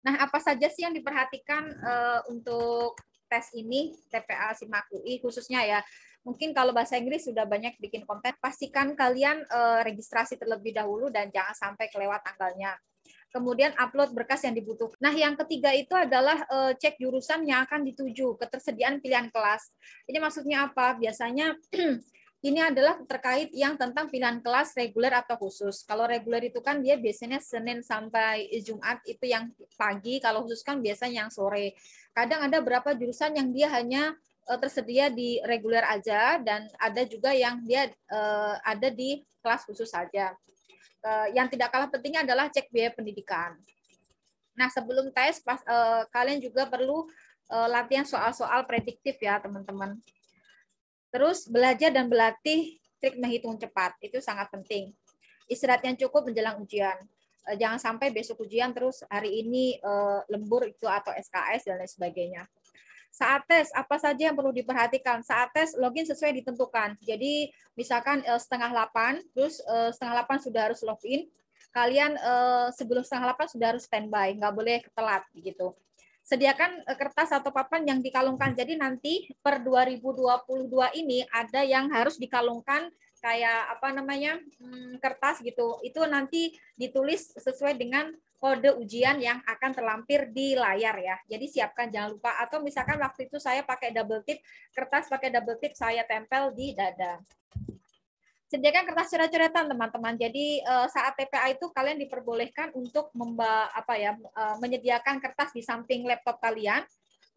Nah, apa saja sih yang diperhatikan uh, untuk tes ini TPA SIMAK UI khususnya ya? Mungkin kalau bahasa Inggris sudah banyak bikin konten, pastikan kalian uh, registrasi terlebih dahulu dan jangan sampai kelewat tanggalnya. Kemudian upload berkas yang dibutuhkan. Nah, yang ketiga itu adalah uh, cek jurusan yang akan dituju, ketersediaan pilihan kelas. Ini maksudnya apa? Biasanya Ini adalah terkait yang tentang pilihan kelas reguler atau khusus. Kalau reguler itu kan dia biasanya Senin sampai Jumat itu yang pagi, kalau khusus kan biasanya yang sore. Kadang ada berapa jurusan yang dia hanya eh, tersedia di reguler aja dan ada juga yang dia eh, ada di kelas khusus saja. Eh, yang tidak kalah pentingnya adalah cek biaya pendidikan. Nah, sebelum tes pas, kalian juga perlu latihan soal-soal prediktif ya, teman-teman. Terus belajar dan berlatih trik menghitung cepat itu sangat penting. Istirahat yang cukup menjelang ujian. Eh, jangan sampai besok ujian terus hari ini eh, lembur itu atau SKS dan lain sebagainya. Saat tes, apa saja yang perlu diperhatikan? Saat tes, login sesuai ditentukan. Jadi, misalkan eh, setengah 8, terus setengah 8 sudah harus login, kalian sebelum setengah delapan sudah harus standby, nggak boleh telat gitu sediakan eh, kertas atau papan yang dikalungkan. Jadi nanti per 2022 ini ada yang harus dikalungkan kayak apa namanya hmm, kertas gitu. Itu nanti ditulis sesuai dengan kode ujian yang akan terlampir di layar ya. Jadi siapkan jangan lupa atau misalkan waktu itu saya pakai double tip, kertas pakai double tip saya tempel di dada sediakan kertas coret-coretan teman-teman. Jadi eh, saat TPA itu kalian diperbolehkan untuk memba apa ya eh, menyediakan kertas di samping laptop kalian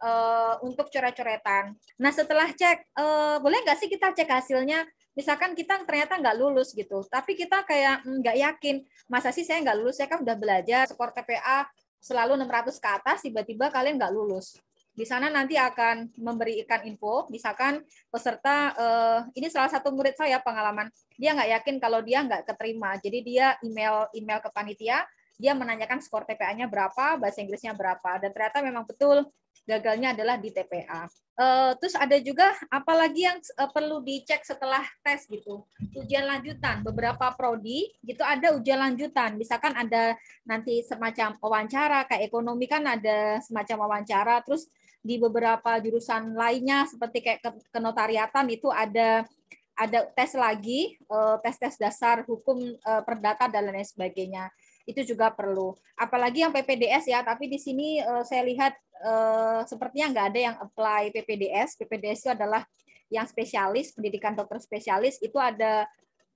eh, untuk coret-coretan. Nah setelah cek boleh nggak sih kita cek hasilnya? Misalkan kita ternyata nggak lulus gitu, tapi kita kayak mm, nggak yakin, masa sih saya nggak lulus? Saya kan udah belajar skor TPA selalu 600 ke atas, tiba-tiba kalian nggak lulus. Di sana nanti akan memberikan info, misalkan peserta eh, ini salah satu murid saya pengalaman, dia nggak yakin kalau dia nggak keterima, jadi dia email email ke panitia, dia menanyakan skor TPA-nya berapa, bahasa Inggrisnya berapa, dan ternyata memang betul gagalnya adalah di TPA. Uh, eh, terus ada juga apalagi yang uh, perlu dicek setelah tes gitu. Ujian lanjutan, beberapa prodi gitu ada ujian lanjutan. Misalkan ada nanti semacam wawancara kayak ekonomi kan ada semacam wawancara, terus di beberapa jurusan lainnya seperti kayak kenotariatan itu ada ada tes lagi, eh, tes-tes dasar hukum perdata dan lain sebagainya itu juga perlu. Apalagi yang PPDS ya, tapi di sini uh, saya lihat uh, sepertinya nggak ada yang apply PPDS. PPDS itu adalah yang spesialis, pendidikan dokter spesialis itu ada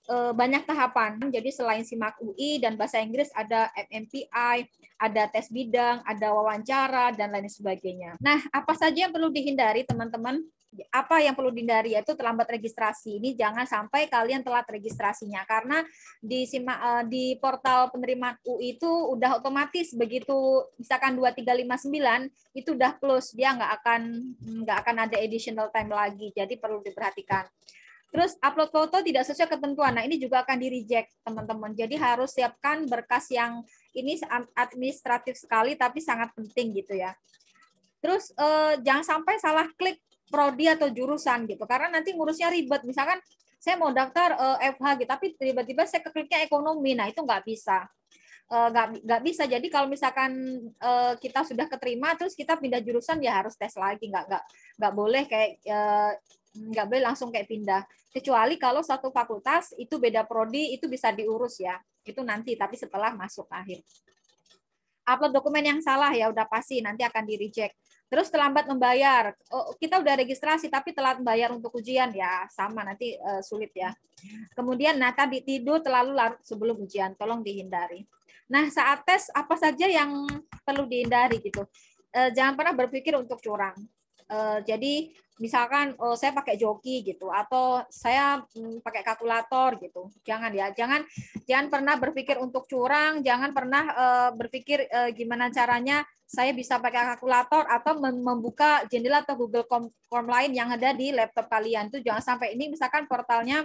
uh, banyak tahapan. Jadi selain SIMAK UI dan bahasa Inggris ada MMPI, ada tes bidang, ada wawancara dan lain sebagainya. Nah, apa saja yang perlu dihindari teman-teman apa yang perlu dihindari yaitu terlambat registrasi. Ini jangan sampai kalian telat registrasinya karena di Sima, eh, di portal penerimaan UI itu udah otomatis begitu misalkan 2359 itu udah close dia nggak akan mm, nggak akan ada additional time lagi. Jadi perlu diperhatikan. Terus upload foto tidak sesuai ketentuan. Nah, ini juga akan di-reject, teman-teman. Jadi harus siapkan berkas yang ini administratif sekali tapi sangat penting gitu ya. Terus eh, jangan sampai salah klik prodi atau jurusan gitu karena nanti ngurusnya ribet misalkan saya mau daftar uh, eh, FH gitu tapi tiba-tiba saya kekliknya ekonomi nah itu nggak bisa eh, nggak uh, nggak bisa jadi kalau misalkan uh, kita sudah keterima terus kita pindah jurusan ya harus tes lagi nggak nggak nggak boleh kayak uh, nggak boleh langsung kayak pindah kecuali kalau satu fakultas itu beda prodi itu bisa diurus ya itu nanti tapi setelah masuk akhir upload dokumen yang salah ya udah pasti nanti akan di reject Terus terlambat membayar. Oh, kita udah registrasi tapi telat bayar untuk ujian ya, sama nanti uh, sulit ya. Kemudian nah tadi tidur terlalu larut sebelum ujian, tolong dihindari. Nah, saat tes apa saja yang perlu dihindari gitu. Uh, jangan pernah berpikir untuk curang. Uh, jadi misalkan oh, saya pakai joki gitu atau saya hmm, pakai kalkulator gitu jangan ya jangan jangan pernah berpikir untuk curang jangan pernah uh, berpikir uh, gimana caranya saya bisa pakai kalkulator atau membuka jendela atau Google Form lain yang ada di laptop kalian tuh jangan sampai ini misalkan portalnya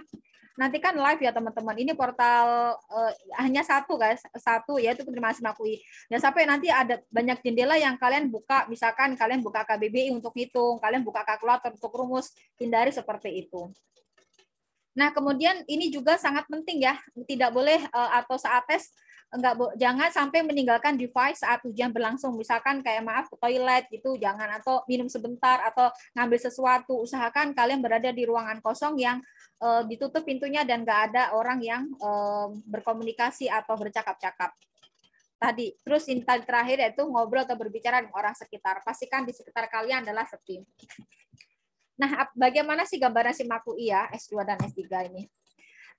nanti kan live ya teman-teman. Ini portal uh, hanya satu guys, satu yaitu penerimaan mengakui jangan Dan sampai nanti ada banyak jendela yang kalian buka, misalkan kalian buka KBBI untuk hitung, kalian buka kalkulator untuk rumus, hindari seperti itu. Nah, kemudian ini juga sangat penting ya, tidak boleh uh, atau saat tes enggak jangan sampai meninggalkan device saat ujian berlangsung misalkan kayak maaf ke toilet gitu jangan atau minum sebentar atau ngambil sesuatu usahakan kalian berada di ruangan kosong yang uh, ditutup pintunya dan enggak ada orang yang uh, berkomunikasi atau bercakap-cakap tadi terus yang terakhir yaitu ngobrol atau berbicara dengan orang sekitar pastikan di sekitar kalian adalah sepi nah bagaimana sih gambaran si maku iya S2 dan S3 ini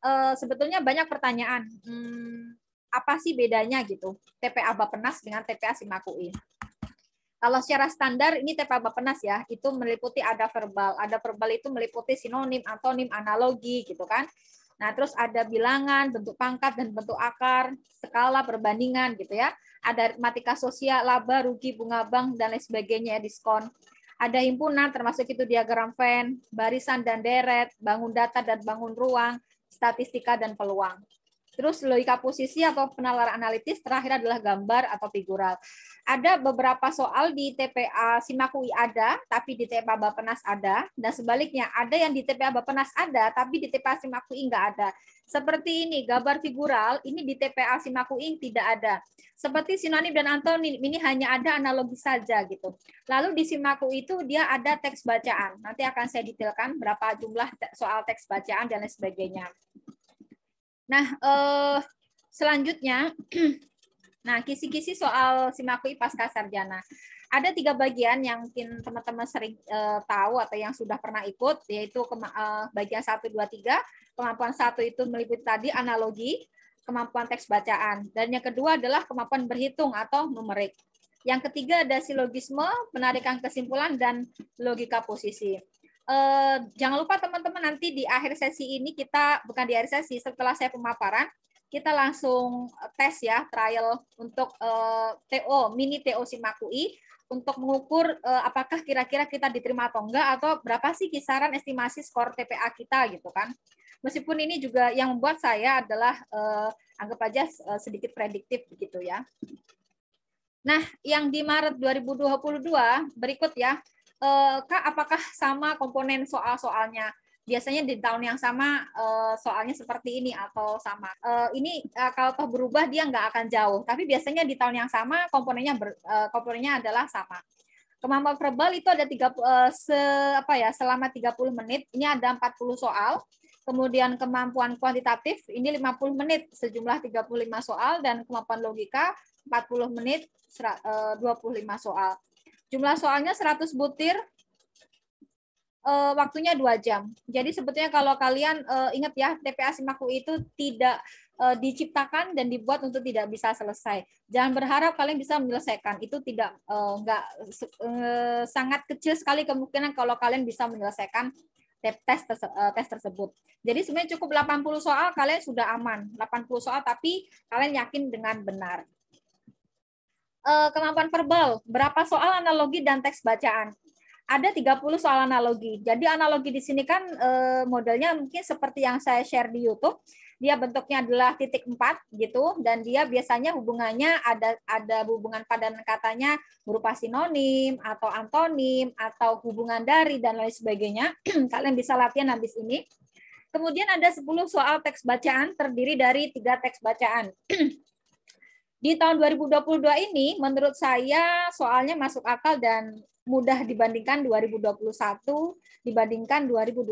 eh, sebetulnya banyak pertanyaan hmm, apa sih bedanya gitu TPA Bapenas dengan TPA Simakui. Kalau secara standar ini TPA Bapenas ya, itu meliputi ada verbal. Ada verbal itu meliputi sinonim, antonim, analogi gitu kan. Nah, terus ada bilangan, bentuk pangkat dan bentuk akar, skala perbandingan gitu ya. Ada matika sosial, laba, rugi, bunga bank dan lain sebagainya ya, diskon. Ada himpunan termasuk itu diagram Venn, barisan dan deret, bangun data dan bangun ruang, statistika dan peluang. Terus logika posisi atau penalar analitis, terakhir adalah gambar atau figural. Ada beberapa soal di TPA Simakui ada, tapi di TPA Bapenas ada, dan sebaliknya ada yang di TPA Bapenas ada, tapi di TPA Simakui nggak ada. Seperti ini, gambar figural, ini di TPA Simakui tidak ada. Seperti sinonim dan antonim, ini hanya ada analogi saja. gitu. Lalu di Simakui itu dia ada teks bacaan. Nanti akan saya detailkan berapa jumlah soal teks bacaan dan lain sebagainya. Nah, eh, selanjutnya, nah kisi-kisi soal Simaku Pasca Sarjana. Ada tiga bagian yang mungkin teman-teman sering eh, tahu atau yang sudah pernah ikut, yaitu eh, bagian 1, 2, 3. Kemampuan satu itu meliputi tadi analogi, kemampuan teks bacaan. Dan yang kedua adalah kemampuan berhitung atau numerik. Yang ketiga ada silogisme, penarikan kesimpulan, dan logika posisi. Ehm, jangan lupa teman-teman nanti di akhir sesi ini kita bukan di akhir sesi setelah saya pemaparan kita langsung eh, tes ya trial untuk eh, TO mini TO Simakui untuk mengukur eh, apakah kira-kira kita diterima atau enggak atau berapa sih kisaran estimasi skor TPA kita gitu kan. Meskipun ini juga yang membuat saya adalah eh, anggap aja eh, sedikit prediktif gitu ya. Nah, yang di Maret 2022 berikut ya Eh, Kak, apakah sama komponen soal-soalnya? Biasanya di tahun yang sama eh, soalnya seperti ini atau sama. Eh, ini kalau toh berubah dia nggak akan jauh, tapi biasanya di tahun yang sama komponennya ber, komponennya adalah sama. Kemampuan verbal itu ada tiga se, apa ya, selama 30 menit. Ini ada 40 soal. Kemudian kemampuan kuantitatif ini 50 menit sejumlah 35 soal dan kemampuan logika 40 menit 25 soal. Jumlah soalnya 100 butir, eh, waktunya 2 jam. Jadi sebetulnya kalau kalian eh, ingat ya TPA Simaku itu tidak eh, diciptakan dan dibuat untuk tidak bisa selesai. Jangan berharap kalian bisa menyelesaikan. Itu tidak nggak enggak sangat kecil sekali kemungkinan kalau kalian bisa menyelesaikan tes tes tersebut. Jadi sebenarnya cukup 80 soal kalian sudah aman. 80 soal tapi kalian yakin dengan benar uh, kemampuan verbal, berapa soal analogi dan teks bacaan. Ada 30 soal analogi. Jadi analogi di sini kan uh, modelnya mungkin seperti yang saya share di YouTube. Dia bentuknya adalah titik empat gitu dan dia biasanya hubungannya ada ada hubungan padan katanya berupa sinonim atau antonim atau hubungan dari dan lain sebagainya. Kalian bisa latihan habis ini. Kemudian ada 10 soal teks bacaan terdiri dari tiga teks bacaan. Di tahun 2022 ini menurut saya soalnya masuk akal dan mudah dibandingkan 2021 dibandingkan 2020.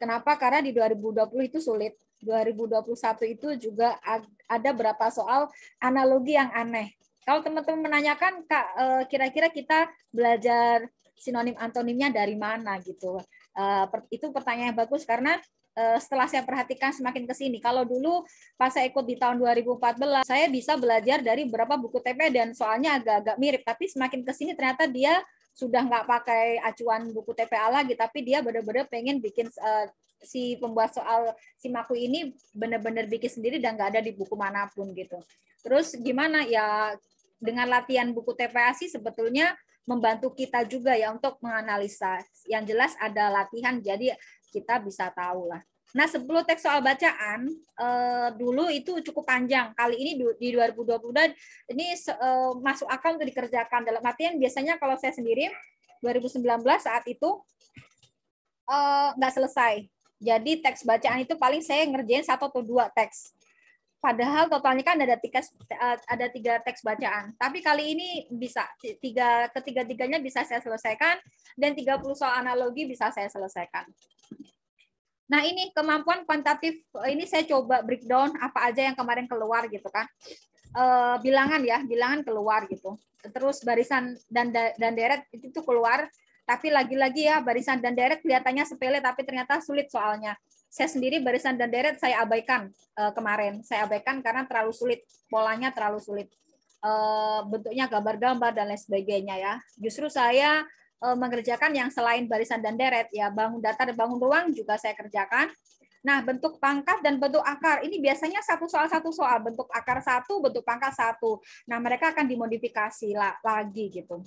Kenapa? Karena di 2020 itu sulit. 2021 itu juga ada berapa soal analogi yang aneh. Kalau teman-teman menanyakan eh, kira-kira kita belajar sinonim antonimnya dari mana gitu. Eh, itu pertanyaan yang bagus karena Eh, setelah saya perhatikan semakin ke sini. Kalau dulu pas saya ikut di tahun 2014, saya bisa belajar dari beberapa buku TP dan soalnya agak-agak mirip. Tapi semakin ke sini ternyata dia sudah nggak pakai acuan buku TPA lagi, tapi dia benar-benar pengen bikin uh, si pembuat soal si Maku ini benar-benar bikin sendiri dan nggak ada di buku manapun gitu. Terus gimana ya dengan latihan buku TPA sih sebetulnya membantu kita juga ya untuk menganalisa. Yang jelas ada latihan, jadi kita bisa tahu lah. Nah, sebelum teks soal bacaan, eh, dulu itu cukup panjang. Kali ini di 2020 dan ini eh, masuk akal untuk dikerjakan. Dalam artian biasanya kalau saya sendiri, 2019 saat itu eh, nggak selesai. Jadi teks bacaan itu paling saya ngerjain satu atau dua teks. Padahal totalnya kan ada tiga ada tiga teks bacaan. Tapi kali ini bisa tiga ketiga-tiganya bisa saya selesaikan dan 30 soal analogi bisa saya selesaikan. Nah, ini kemampuan kuantitatif ini saya coba breakdown apa aja yang kemarin keluar gitu kan. Eh, bilangan ya, bilangan keluar gitu. Terus barisan dan dan deret itu tuh keluar, tapi lagi-lagi ya barisan dan deret kelihatannya sepele tapi ternyata sulit soalnya. Saya sendiri barisan dan deret saya abaikan uh, kemarin. Saya abaikan karena terlalu sulit, polanya terlalu sulit. Uh, bentuknya gambar-gambar dan lain sebagainya ya. Justru saya uh, mengerjakan yang selain barisan dan deret ya, bangun datar dan bangun ruang juga saya kerjakan. Nah, bentuk pangkat dan bentuk akar ini biasanya satu soal satu soal, bentuk akar satu, bentuk pangkat satu. Nah, mereka akan dimodifikasi lagi gitu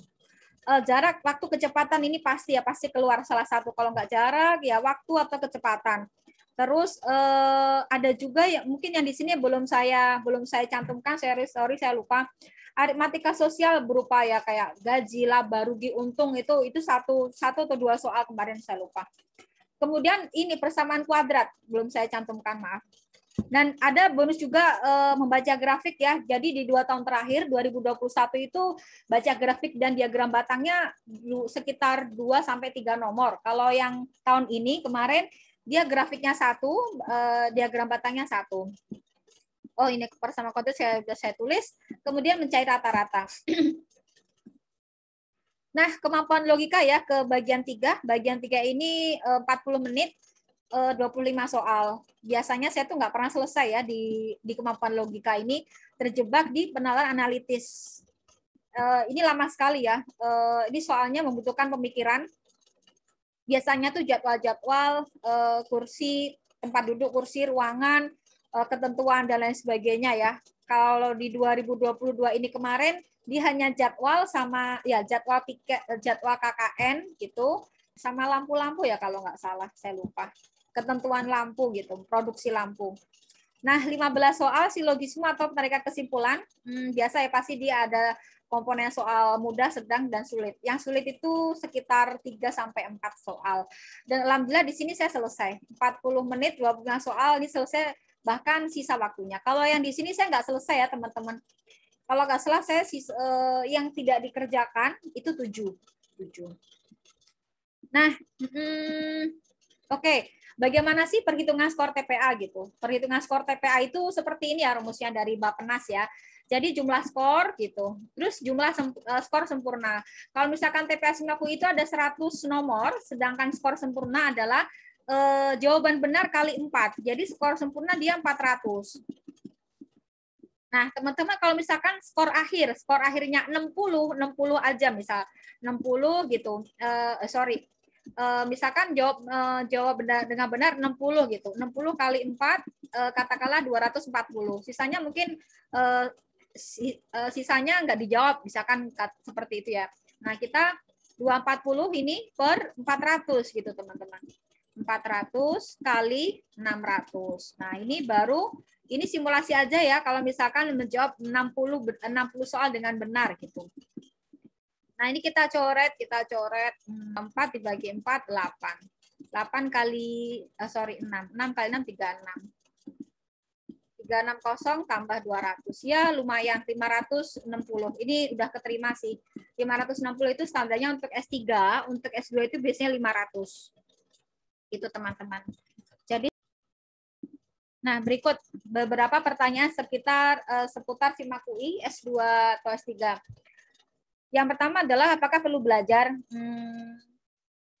jarak waktu kecepatan ini pasti ya pasti keluar salah satu kalau nggak jarak ya waktu atau kecepatan Terus eh, ada juga yang mungkin yang di sini belum saya belum saya cantumkan, saya sorry saya lupa. Aritmatika sosial berupa ya kayak gaji, laba, rugi, untung itu itu satu satu atau dua soal kemarin saya lupa. Kemudian ini persamaan kuadrat belum saya cantumkan maaf. Dan ada bonus juga e, membaca grafik ya. Jadi di dua tahun terakhir 2021 itu baca grafik dan diagram batangnya sekitar 2 sampai 3 nomor. Kalau yang tahun ini kemarin dia grafiknya satu, eh, diagram batangnya satu. Oh ini persama konteks saya sudah saya tulis, kemudian mencari rata-rata. nah kemampuan logika ya ke bagian tiga, bagian tiga ini eh, 40 menit, eh, 25 soal. Biasanya saya tuh nggak pernah selesai ya di di kemampuan logika ini terjebak di penalar analitis. Eh, ini lama sekali ya. Eh, ini soalnya membutuhkan pemikiran biasanya tuh jadwal-jadwal uh, kursi tempat duduk kursi ruangan uh, ketentuan dan lain sebagainya ya kalau di 2022 ini kemarin di hanya jadwal sama ya jadwal tiket eh, jadwal KKN gitu sama lampu-lampu ya kalau nggak salah saya lupa ketentuan lampu gitu produksi lampu Nah, 15 soal silogisme atau mereka kesimpulan, hmm, biasa ya pasti dia ada komponen soal mudah, sedang, dan sulit. Yang sulit itu sekitar 3 sampai 4 soal. Dan alhamdulillah di sini saya selesai. 40 menit 20 soal ini selesai bahkan sisa waktunya. Kalau yang di sini saya nggak selesai ya teman-teman. Kalau nggak salah saya eh, yang tidak dikerjakan itu 7. 7. Nah, hmm, oke. Okay bagaimana sih perhitungan skor TPA gitu. Perhitungan skor TPA itu seperti ini ya rumusnya dari Bapenas ya. Jadi jumlah skor gitu. Terus jumlah sem eh, skor sempurna. Kalau misalkan TPS 50 itu ada 100 nomor, sedangkan skor sempurna adalah eh, jawaban benar kali 4. Jadi skor sempurna dia 400. Nah, teman-teman kalau misalkan skor akhir, skor akhirnya 60, 60 aja misal. 60 gitu. Eh, sorry, uh, misalkan jawab uh, jawab benar dengan benar 60 gitu. 60 kali 4 uh, katakanlah 240. Sisanya mungkin uh, Eh, sisanya nggak dijawab, misalkan seperti itu ya. Nah, kita 240 ini per 400 gitu teman-teman. 400 kali 600. Nah, ini baru ini simulasi aja ya kalau misalkan menjawab 60 60 soal dengan benar gitu. Nah, ini kita coret, kita coret 4 dibagi 4 8. 8 kali eh, sorry 6. 6 kali 6 36. 360 tambah 200. Ya, lumayan 560. Ini udah keterima sih. 560 itu standarnya untuk S3, untuk S2 itu biasanya 500. Itu teman-teman. Jadi Nah, berikut beberapa pertanyaan sekitar uh, seputar SIMAK UI S2 atau S3. Yang pertama adalah apakah perlu belajar? Hmm,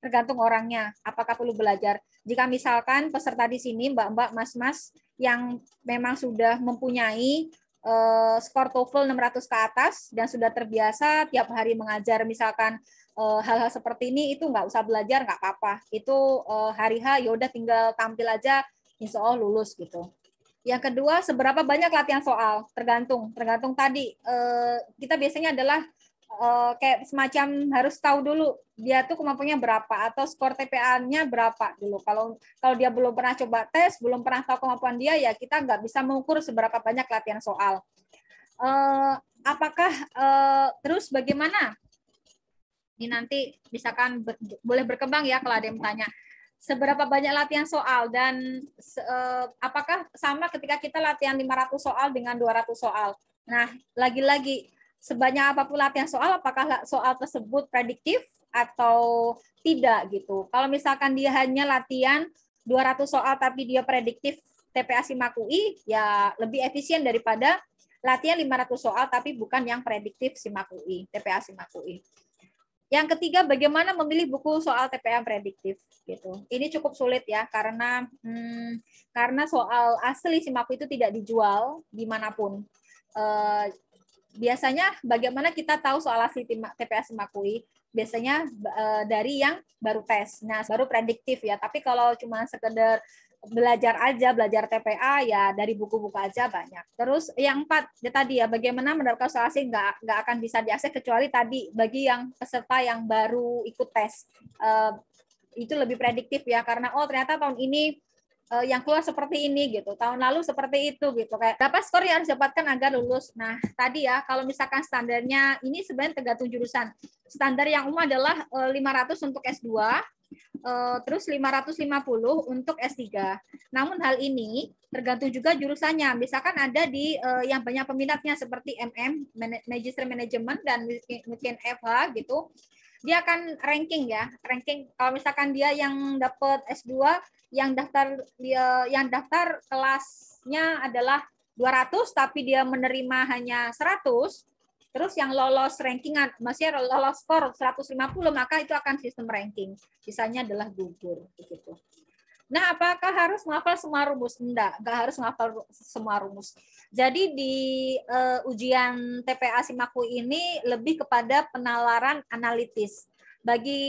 tergantung orangnya, apakah perlu belajar. Jika misalkan peserta di sini, mbak-mbak, mas-mas, yang memang sudah mempunyai uh, skor TOEFL 600 ke atas dan sudah terbiasa tiap hari mengajar misalkan hal eh, hal-hal seperti ini itu nggak usah belajar nggak apa-apa itu uh, hari H yaudah tinggal tampil aja insya Allah lulus gitu. Yang kedua seberapa banyak latihan soal tergantung tergantung tadi uh, kita biasanya adalah uh, kayak semacam harus tahu dulu dia tuh kemampuannya berapa atau skor TPA-nya berapa dulu. Kalau kalau dia belum pernah coba tes, belum pernah tahu kemampuan dia, ya kita nggak bisa mengukur seberapa banyak latihan soal. Uh, apakah uh, terus bagaimana? Ini nanti misalkan ber, boleh berkembang ya kalau ada yang bertanya. Seberapa banyak latihan soal dan uh, apakah sama ketika kita latihan 500 soal dengan 200 soal? Nah, lagi-lagi sebanyak apapun latihan soal, apakah soal tersebut prediktif atau tidak gitu. Kalau misalkan dia hanya latihan 200 soal tapi dia prediktif TPA Simak UI, ya lebih efisien daripada latihan 500 soal tapi bukan yang prediktif Simak UI, TPA Simak UI. Yang ketiga, bagaimana memilih buku soal TPA prediktif gitu. Ini cukup sulit ya karena hmm, karena soal asli Simak itu tidak dijual dimanapun. E, biasanya bagaimana kita tahu soal hasil TPA Makui? Biasanya eh, dari yang baru tes. Nah, baru prediktif ya. Tapi kalau cuma sekedar belajar aja, belajar TPA ya dari buku-buku aja banyak. Terus yang empat ya tadi ya bagaimana mendapatkan soal asli nggak nggak akan bisa diakses kecuali tadi bagi yang peserta yang baru ikut tes eh, itu lebih prediktif ya karena oh ternyata tahun ini uh, yang keluar seperti ini gitu tahun lalu seperti itu gitu kayak berapa skor yang harus dapatkan agar lulus nah tadi ya kalau misalkan standarnya ini sebenarnya tergantung jurusan standar yang umum adalah uh, eh, 500 untuk S2 uh, eh, terus 550 untuk S3. Namun hal ini tergantung juga jurusannya. Misalkan ada di uh, yang banyak peminatnya seperti MM, Magister Manajemen dan mungkin FH gitu dia akan ranking ya, ranking kalau misalkan dia yang dapat S2 yang daftar dia yang daftar kelasnya adalah 200 tapi dia menerima hanya 100, terus yang lolos rankingan masih lolos skor 150 maka itu akan sistem ranking. Sisanya adalah gugur begitu. Nah, apakah harus menghafal semua rumus? Enggak, enggak harus menghafal semua rumus. Jadi di uh, ujian TPA Simaku ini lebih kepada penalaran analitis. Bagi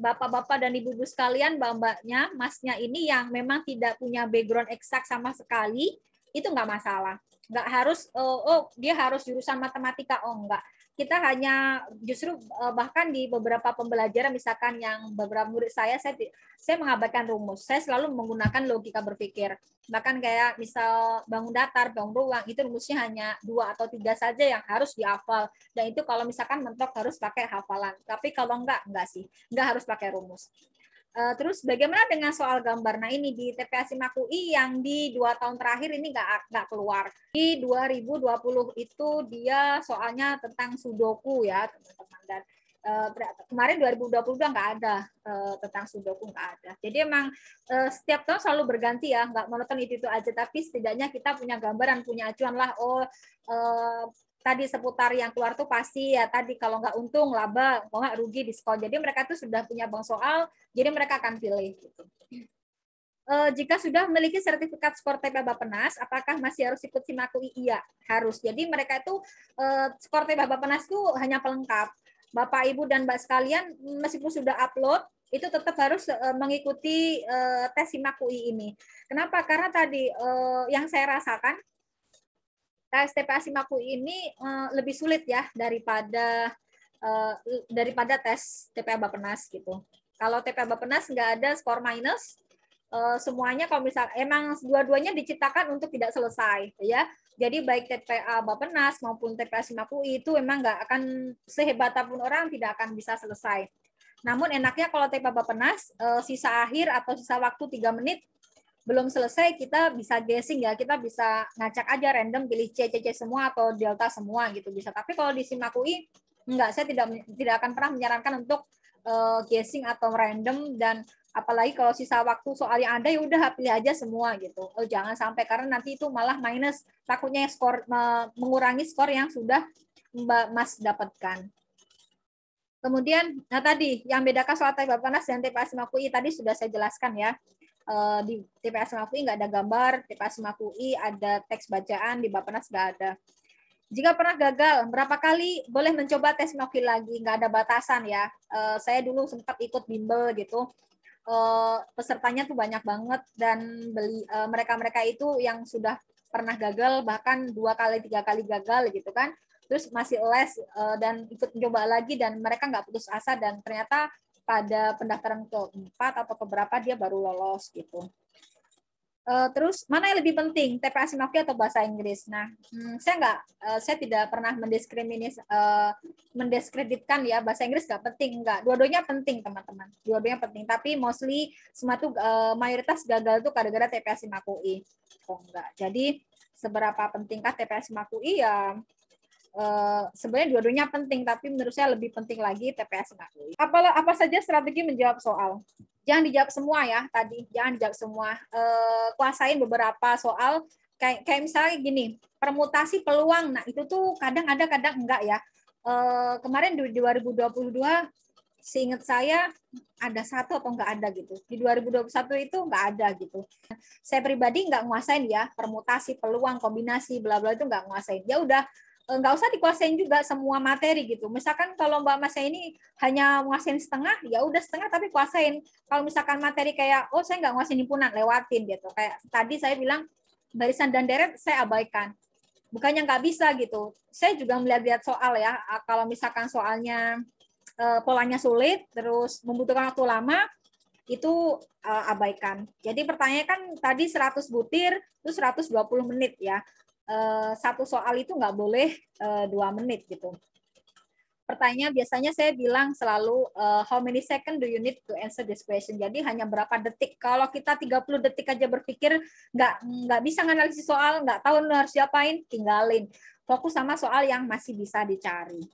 bapak-bapak dan ibu-ibu sekalian, mbak masnya ini yang memang tidak punya background eksak sama sekali, itu enggak masalah Enggak harus oh, oh dia harus jurusan matematika oh enggak kita hanya justru eh, bahkan di beberapa pembelajaran misalkan yang beberapa murid saya saya saya mengabaikan rumus saya selalu menggunakan logika berpikir bahkan kayak misal bangun datar bangun ruang itu rumusnya hanya dua atau tiga saja yang harus dihafal dan itu kalau misalkan mentok harus pakai hafalan tapi kalau enggak enggak sih enggak harus pakai rumus Uh, terus bagaimana dengan soal gambar? Nah ini di TPA Simakui yang di dua tahun terakhir ini nggak nggak keluar. Di 2020 itu dia soalnya tentang sudoku ya teman-teman dan Uh, kemarin 2020 nggak ada uh, tentang sudoku nggak ada. Jadi emang uh, setiap tahun selalu berganti ya, nggak monoton itu itu aja. Tapi setidaknya kita punya gambaran, punya acuan lah. Oh tadi seputar yang keluar tuh pasti ya tadi kalau nggak untung laba mau nggak rugi diskon jadi mereka tuh sudah punya bank soal jadi mereka akan pilih E, jika sudah memiliki sertifikat skor TPA Bapenas, apakah masih harus ikut SIMAKU Iya, harus. Jadi mereka itu e, skor TPA Bapenas itu hanya pelengkap. Bapak, Ibu, dan Mbak sekalian, meskipun sudah upload, itu tetap harus eh, mengikuti tes SIMAK UI ini. Kenapa? Karena tadi yang saya rasakan tes TPA Simaku ini uh, lebih sulit ya daripada uh, daripada tes TPA Bapenas gitu. Kalau TPA Bapenas nggak ada skor minus, uh, semuanya kalau misal emang dua-duanya diciptakan untuk tidak selesai ya. Jadi baik TPA Bapenas maupun TPA Simaku itu memang nggak akan sehebat apapun orang tidak akan bisa selesai. Namun enaknya kalau TPA Bapenas sisa akhir atau sisa waktu tiga menit belum selesai kita bisa guessing ya, kita bisa ngacak aja random pilih C, C, semua atau delta semua gitu bisa. Tapi kalau di SIM aku enggak, saya tidak tidak akan pernah menyarankan untuk uh, guessing atau random dan apalagi kalau sisa waktu soal yang ada ya udah pilih aja semua gitu. Oh, jangan sampai karena nanti itu malah minus takutnya yang skor mengurangi skor yang sudah Mbak Mas dapatkan. Kemudian, nah tadi yang bedakan soal tipe panas dan tipe SMAQI tadi sudah saya jelaskan ya uh, di TPA Semakui nggak ada gambar, TPA Semakui ada teks bacaan, di Bapenas nggak ada. Jika pernah gagal, berapa kali boleh mencoba tes Nokia lagi? Nggak ada batasan ya. Uh, saya dulu sempat ikut bimbel gitu. Uh, pesertanya tuh banyak banget dan beli mereka mereka-mereka itu yang sudah pernah gagal bahkan dua kali tiga kali gagal gitu kan terus masih les dan ikut coba lagi dan mereka nggak putus asa dan ternyata pada pendaftaran keempat atau keberapa dia baru lolos gitu. Eh, terus mana yang lebih penting TPA Sinoke atau bahasa Inggris? Nah, hmm, saya nggak, eh, saya tidak pernah mendiskriminasi, eh, mendiskreditkan ya bahasa Inggris nggak penting nggak. Dua-duanya penting teman-teman, dua-duanya penting. Tapi mostly semua tuh mayoritas gagal tuh gara-gara TPA Simakui. Oh enggak. Jadi seberapa pentingkah TPA Simakui ya Eh, sebenarnya dua-duanya penting, tapi menurut saya lebih penting lagi TPS mengakui. Apalah apa saja strategi menjawab soal? Jangan dijawab semua ya tadi, jangan dijawab semua. E, kuasain beberapa soal kayak kayak misalnya gini, permutasi peluang. Nah, itu tuh kadang ada kadang enggak ya. E, kemarin di 2022 seingat saya ada satu atau enggak ada gitu. Di 2021 itu enggak ada gitu. Saya pribadi enggak nguasain ya permutasi, peluang, kombinasi, bla bla itu nggak nguasain. Ya udah nggak usah dikuasain juga semua materi gitu. Misalkan kalau Mbak Masya ini hanya nguasain setengah, ya udah setengah tapi kuasain. Kalau misalkan materi kayak oh saya nggak nguasain himpunan, lewatin gitu. Kayak tadi saya bilang barisan dan deret saya abaikan. Bukannya nggak bisa gitu. Saya juga melihat-lihat soal ya. Kalau misalkan soalnya e, polanya sulit, terus membutuhkan waktu lama, itu e, abaikan. Jadi pertanyaan kan tadi 100 butir itu 120 menit ya. Eh, satu soal itu nggak boleh eh, dua menit gitu. Pertanyaan biasanya saya bilang selalu eh, how many second do you need to answer this question. Jadi hanya berapa detik. Kalau kita 30 detik aja berpikir nggak nggak bisa nganalisis soal, nggak tahu harus siapain, tinggalin. Fokus sama soal yang masih bisa dicari.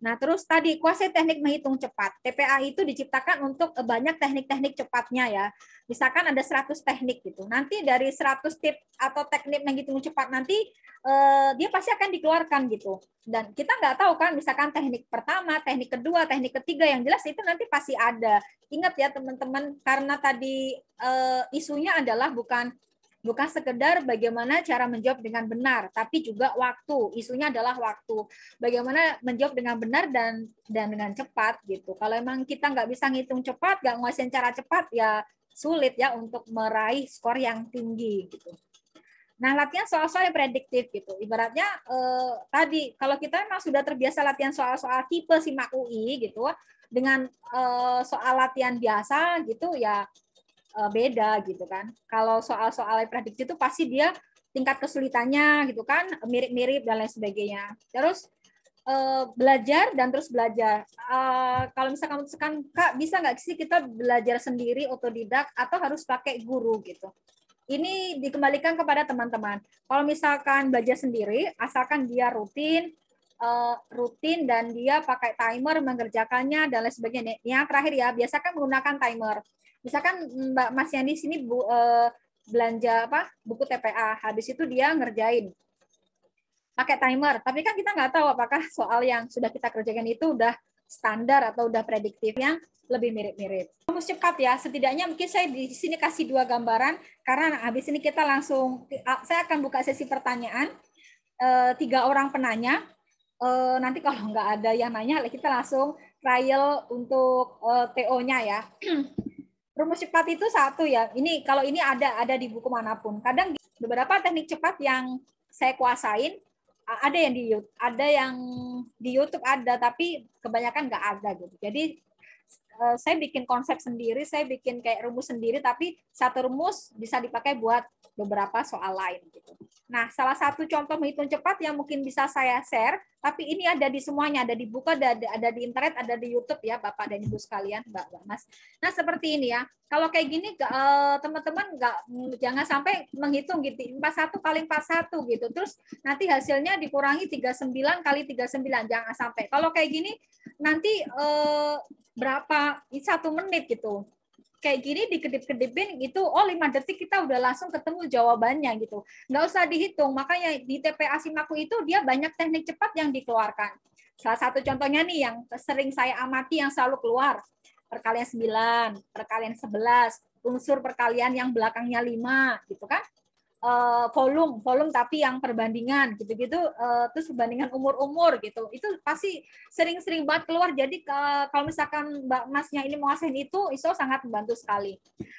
Nah, terus tadi kuasai teknik menghitung cepat. TPA itu diciptakan untuk eh, banyak teknik-teknik cepatnya ya. Misalkan ada 100 teknik gitu. Nanti dari 100 tip atau teknik menghitung cepat nanti eh, dia pasti akan dikeluarkan gitu. Dan kita nggak tahu kan misalkan teknik pertama, teknik kedua, teknik ketiga yang jelas itu nanti pasti ada. Ingat ya teman-teman karena tadi eh, isunya adalah bukan bukan sekedar bagaimana cara menjawab dengan benar, tapi juga waktu. Isunya adalah waktu. Bagaimana menjawab dengan benar dan dan dengan cepat gitu. Kalau emang kita nggak bisa ngitung cepat, nggak nguasain cara cepat, ya sulit ya untuk meraih skor yang tinggi gitu. Nah, latihan soal-soal yang prediktif gitu. Ibaratnya eh, tadi kalau kita emang sudah terbiasa latihan soal-soal tipe SIMAK UI gitu dengan eh, soal latihan biasa gitu ya Eh, beda gitu kan. Kalau soal-soal prediksi itu pasti dia tingkat kesulitannya gitu kan mirip-mirip dan lain sebagainya. Terus eh, belajar dan terus belajar. Eh, kalau misalkan kamu kak bisa nggak sih kita belajar sendiri otodidak atau harus pakai guru gitu? Ini dikembalikan kepada teman-teman. Kalau misalkan belajar sendiri, asalkan dia rutin, rutin dan dia pakai timer mengerjakannya dan lain sebagainya. Yang terakhir ya, biasakan menggunakan timer misalkan Mbak Mas Yandi sini bu, eh, belanja apa buku TPA, habis itu dia ngerjain pakai timer. Tapi kan kita nggak tahu apakah soal yang sudah kita kerjakan itu udah standar atau udah prediktif yang lebih mirip-mirip. Rumus cepat ya, setidaknya mungkin saya di sini kasih dua gambaran karena habis ini kita langsung saya akan buka sesi pertanyaan e, tiga orang penanya. E, nanti kalau nggak ada yang nanya, kita langsung trial untuk e, eh, TO-nya ya. rumus cepat itu satu ya. Ini kalau ini ada ada di buku manapun. Kadang beberapa teknik cepat yang saya kuasain ada yang di YouTube, ada yang di YouTube ada, tapi kebanyakan nggak ada gitu. Jadi e, saya bikin konsep sendiri, saya bikin kayak rumus sendiri, tapi satu rumus bisa dipakai buat beberapa soal lain. Gitu. Nah, salah satu contoh menghitung cepat yang mungkin bisa saya share, tapi ini ada di semuanya, ada di buku, ada, ada di internet, ada di YouTube ya, Bapak dan Ibu sekalian, Mbak, Mbak Mas. Nah, seperti ini ya. Kalau kayak gini, eh, teman-teman nggak mm, jangan sampai menghitung gitu, 41 kali satu gitu. Terus nanti hasilnya dikurangi 39 kali 39, jangan sampai. Kalau kayak gini, nanti eh, berapa, satu menit gitu kayak gini dikedip-kedipin itu oh lima detik kita udah langsung ketemu jawabannya gitu nggak usah dihitung makanya di TPA Simaku itu dia banyak teknik cepat yang dikeluarkan salah satu contohnya nih yang sering saya amati yang selalu keluar perkalian 9, perkalian 11, unsur perkalian yang belakangnya 5 gitu kan uh, volume volume tapi yang perbandingan gitu-gitu uh, terus perbandingan umur-umur gitu itu pasti sering-sering banget keluar jadi uh, kalau misalkan Mbak Masnya ini mengasihin itu ISO sangat membantu sekali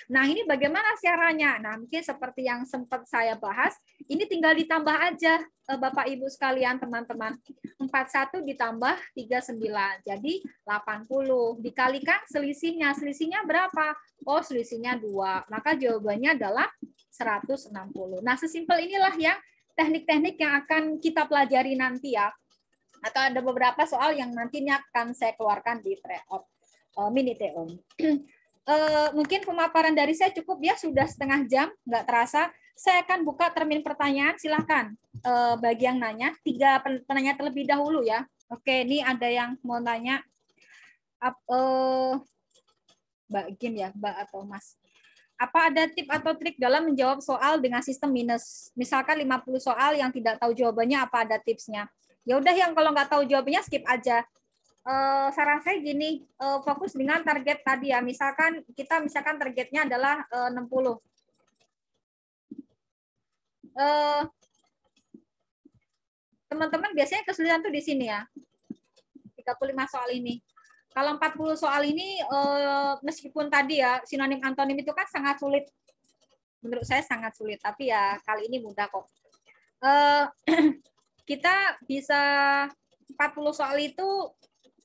nah ini bagaimana caranya nah mungkin seperti yang sempat saya bahas ini tinggal ditambah aja uh, Bapak Ibu sekalian teman-teman 41 ditambah 39 jadi 80 dikalikan selisihnya selisihnya berapa oh selisihnya dua maka jawabannya adalah 160. Nah, sesimpel inilah yang teknik-teknik yang akan kita pelajari nanti ya. Atau ada beberapa soal yang nantinya akan saya keluarkan di pre-op uh, mini TO. Uh, eh, mungkin pemaparan dari saya cukup ya, sudah setengah jam, nggak terasa. Saya akan buka termin pertanyaan, silahkan uh, eh, bagi yang nanya. Tiga penanya terlebih dahulu ya. Oke, ini ada yang mau nanya. uh, Mbak Gim ya, Mbak atau Mas. Apa ada tip atau trik dalam menjawab soal dengan sistem minus? Misalkan 50 soal yang tidak tahu jawabannya, apa ada tipsnya? Ya udah yang kalau nggak tahu jawabannya skip aja. Eh, saran saya gini, eh, fokus dengan target tadi ya. Misalkan kita misalkan targetnya adalah eh, uh, 60. Teman-teman biasanya kesulitan tuh di sini ya. 35 soal ini. Kalau 40 soal ini eh, meskipun tadi ya sinonim antonim itu kan sangat sulit. Menurut saya sangat sulit, tapi ya kali ini mudah kok. Eh, kita bisa 40 soal itu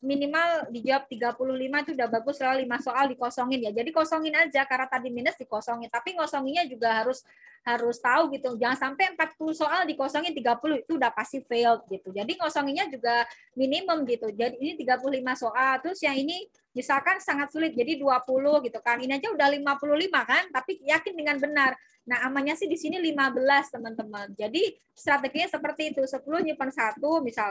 minimal dijawab 35 itu udah bagus lah 5 soal dikosongin ya. Jadi kosongin aja karena tadi minus dikosongin. Tapi ngosonginnya juga harus harus tahu gitu. Jangan sampai 40 soal dikosongin 30 itu udah pasti fail gitu. Jadi ngosonginnya juga minimum gitu. Jadi ini 35 soal, terus yang ini misalkan sangat sulit jadi 20 gitu kan. Ini aja udah 55 kan, tapi yakin dengan benar. Nah, amannya sih di sini 15 teman-teman. Jadi strateginya seperti itu, 10 nyimpan 1 misal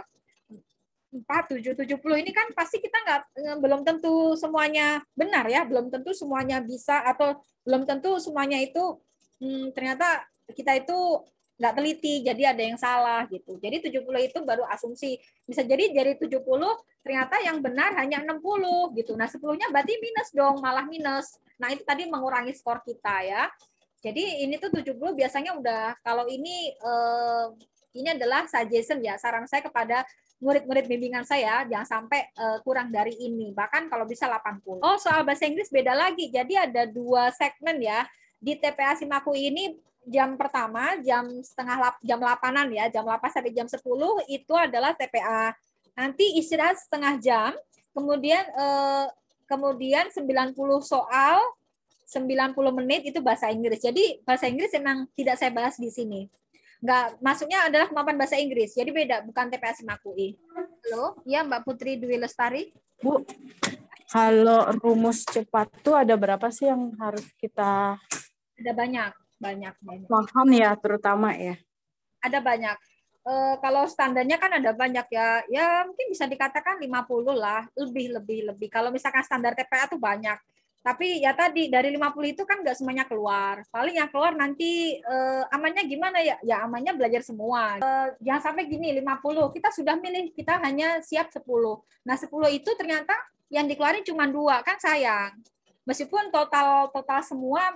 4, 7, 70 ini kan pasti kita nggak eh, belum tentu semuanya benar ya, belum tentu semuanya bisa atau belum tentu semuanya itu hmm, ternyata kita itu nggak teliti, jadi ada yang salah gitu. Jadi 70 itu baru asumsi. Bisa jadi dari 70 ternyata yang benar hanya 60 gitu. Nah 10 berarti minus dong, malah minus. Nah itu tadi mengurangi skor kita ya. Jadi ini tuh 70 biasanya udah, kalau ini eh, ini adalah suggestion ya, saran saya kepada murid-murid bimbingan saya jangan sampai uh, kurang dari ini, bahkan kalau bisa 80. Oh, soal bahasa Inggris beda lagi. Jadi ada dua segmen ya. Di TPA Simaku ini jam pertama, jam setengah lap, jam 8 ya, jam 8 sampai jam 10 itu adalah TPA. Nanti istirahat setengah jam, kemudian uh, kemudian 90 soal 90 menit itu bahasa Inggris. Jadi bahasa Inggris memang tidak saya bahas di sini nggak masuknya adalah kemampuan bahasa Inggris. Jadi beda, bukan TPA Simakui. Halo, iya Mbak Putri Dwi Lestari. Bu, kalau rumus cepat tuh ada berapa sih yang harus kita ada banyak, banyak, banyak. Paham ya, terutama ya. Ada banyak. E, kalau standarnya kan ada banyak ya. Ya mungkin bisa dikatakan 50 lah, lebih lebih lebih. Kalau misalkan standar TPA tuh banyak tapi ya tadi dari 50 itu kan nggak semuanya keluar. Paling yang keluar nanti eh, amannya gimana ya? Ya amannya belajar semua. Eh, jangan sampai gini 50. Kita sudah milih, kita hanya siap 10. Nah, 10 itu ternyata yang dikeluarin cuma dua kan sayang. Meskipun total total semua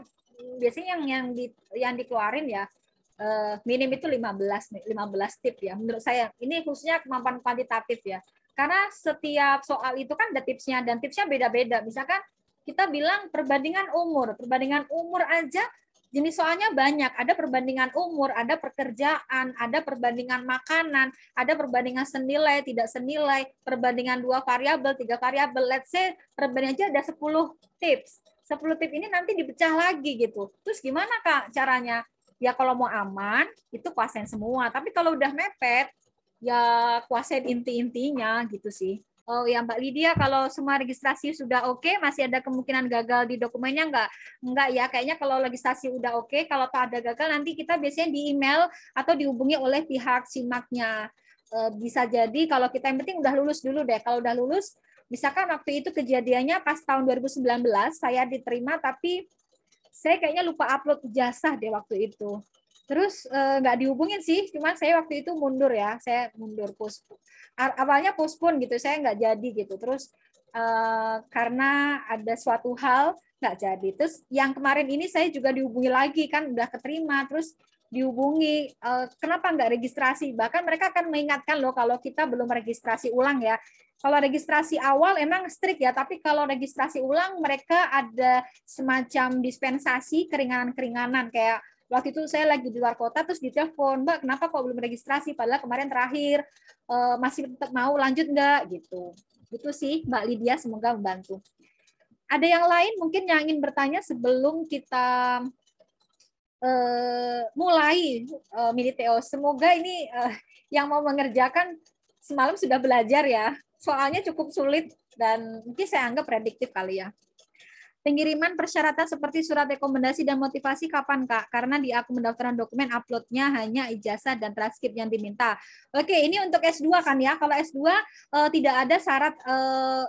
biasanya yang yang di yang dikeluarin ya eh, minim itu 15 15 tip ya menurut saya. Ini khususnya kemampuan kuantitatif ya karena setiap soal itu kan ada tipsnya dan tipsnya beda-beda. Misalkan kita bilang perbandingan umur. Perbandingan umur aja jenis soalnya banyak. Ada perbandingan umur, ada pekerjaan, ada perbandingan makanan, ada perbandingan senilai, tidak senilai, perbandingan dua variabel, tiga variabel. Let's say perbandingan aja ada 10 tips. 10 tips ini nanti dipecah lagi gitu. Terus gimana Kak caranya? Ya kalau mau aman, itu kuasain semua. Tapi kalau udah mepet, ya kuasain inti-intinya gitu sih. Oh ya Mbak Lydia, kalau semua registrasi sudah oke, okay, masih ada kemungkinan gagal di dokumennya nggak? Nggak ya, kayaknya kalau registrasi udah oke, okay, kalau tak ada gagal nanti kita biasanya di email atau dihubungi oleh pihak simaknya. E, bisa jadi kalau kita yang penting udah lulus dulu deh. Kalau udah lulus, misalkan waktu itu kejadiannya pas tahun 2019 saya diterima tapi saya kayaknya lupa upload jasa deh waktu itu. Terus eh, nggak uh, dihubungin sih, cuman saya waktu itu mundur ya, saya mundur pos awalnya pun gitu, saya nggak jadi gitu. Terus uh, karena ada suatu hal nggak jadi. Terus yang kemarin ini saya juga dihubungi lagi kan udah keterima, terus dihubungi uh, kenapa nggak registrasi? Bahkan mereka akan mengingatkan loh kalau kita belum registrasi ulang ya. Kalau registrasi awal emang strict ya, tapi kalau registrasi ulang mereka ada semacam dispensasi keringanan-keringanan kayak waktu itu saya lagi di luar kota terus ditelepon mbak kenapa kok belum registrasi padahal kemarin terakhir uh, masih tetap mau lanjut nggak gitu itu sih mbak Lydia semoga membantu ada yang lain mungkin yang ingin bertanya sebelum kita uh, mulai uh, eh, TO semoga ini uh, yang mau mengerjakan semalam sudah belajar ya soalnya cukup sulit dan mungkin saya anggap prediktif kali ya Pengiriman persyaratan seperti surat rekomendasi dan motivasi kapan Kak? Karena di aku mendaftaran dokumen uploadnya hanya ijazah dan transkrip yang diminta. Oke, ini untuk S2 kan ya. Kalau S2 eh, tidak ada syarat eh,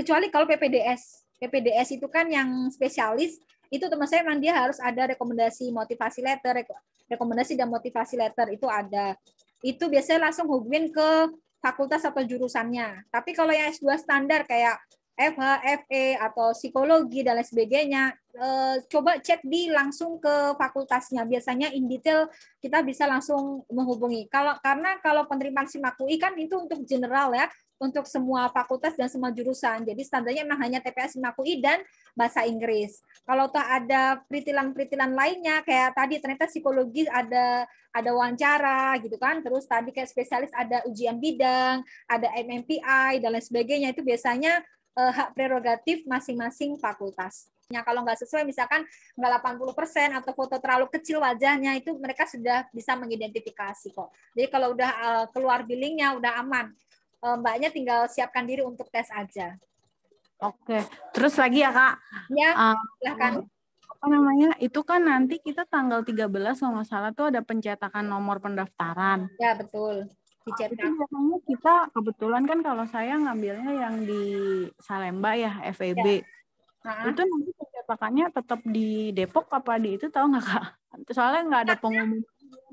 kecuali kalau PPDS. PPDS itu kan yang spesialis itu teman saya memang dia harus ada rekomendasi motivasi letter, rekomendasi dan motivasi letter itu ada. Itu biasanya langsung hubungin ke fakultas atau jurusannya. Tapi kalau yang S2 standar kayak FH, FE atau psikologi dan lain sebagainya, eh, coba cek di langsung ke fakultasnya. Biasanya in detail kita bisa langsung menghubungi. Kalau karena kalau penerimaan SIMAK UI kan itu untuk general ya, untuk semua fakultas dan semua jurusan. Jadi standarnya memang hanya TPS SIMAK UI dan bahasa Inggris. Kalau toh ada peritilan-peritilan lainnya kayak tadi ternyata psikologi ada ada wawancara gitu kan, terus tadi kayak spesialis ada ujian bidang, ada MMPI dan lain sebagainya itu biasanya uh, hak prerogatif masing-masing fakultas. Ya, kalau nggak sesuai misalkan nggak 80% atau foto terlalu kecil wajahnya itu mereka sudah bisa mengidentifikasi kok. Jadi kalau udah uh, keluar billingnya udah aman. Uh, mbaknya tinggal siapkan diri untuk tes aja. Oke, terus lagi ya Kak. Ya, uh, silahkan. Apa namanya? Itu kan nanti kita tanggal 13 kalau nggak salah tuh ada pencetakan nomor pendaftaran. Ya, betul dicetak. itu biasanya kita kebetulan kan kalau saya ngambilnya yang di Salemba ya FEB. Ya. Nah, itu nanti pencetakannya tetap di Depok apa di itu tahu nggak kak? Soalnya nggak ada pengumuman.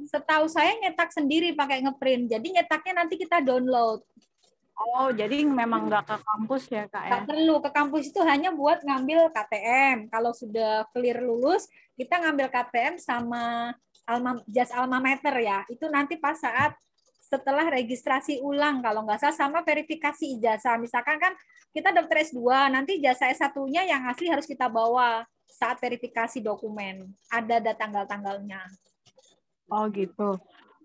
Setahu saya nyetak sendiri pakai ngeprint. Jadi nyetaknya nanti kita download. Oh, jadi memang nggak ke kampus ya kak? Ya? Nggak ya? perlu ke kampus itu hanya buat ngambil KTM. Kalau sudah clear lulus, kita ngambil KTM sama alma, jas alma meter ya. Itu nanti pas saat setelah registrasi ulang kalau nggak salah sama verifikasi ijazah. Misalkan kan kita dokter S2, nanti ijazah S1-nya yang asli harus kita bawa saat verifikasi dokumen. Ada ada tanggal-tanggalnya. Oh gitu.